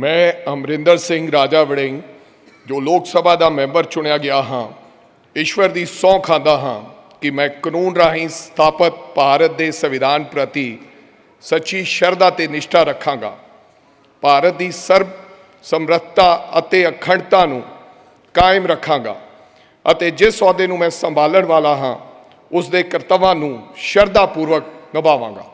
ਮੈਂ ਅਮਰਿੰਦਰ ਸਿੰਘ ਰਾਜਾ ਵੜਿੰਗ ਜੋ ਲੋਕ ਸਭਾ ਦਾ ਮੈਂਬਰ ਚੁਣਿਆ ਗਿਆ ਹਾਂ ਈਸ਼ਵਰ ਦੀ ਸੌਂ ਖਾਂਦਾ ਹਾਂ ਕਿ ਮੈਂ ਕਾਨੂੰਨ ਰਾਹੀਂ ਸਥਾਪਿਤ ਭਾਰਤ ਦੇ ਸੰਵਿਧਾਨ ਪ੍ਰਤੀ ਸੱਚੀ ਸ਼ਰਧਾ ਤੇ ਨਿਸ਼ਠਾ ਰੱਖਾਂਗਾ ਭਾਰਤ ਦੀ ਸਰਬ ਸਮਰੱਥਾ ਅਤੇ ਅਖੰਡਤਾ ਨੂੰ ਕਾਇਮ ਰੱਖਾਂਗਾ ਅਤੇ ਜਿਸ ਸੌਦੇ ਨੂੰ ਮੈਂ ਸੰਭਾਲਣ ਵਾਲਾ ਹਾਂ ਉਸ ਦੇ ਕਰਤੱਵਾਂ ਨੂੰ ਸ਼ਰਧਾ ਪੂਰਵਕ ਨਿਭਾਵਾਂਗਾ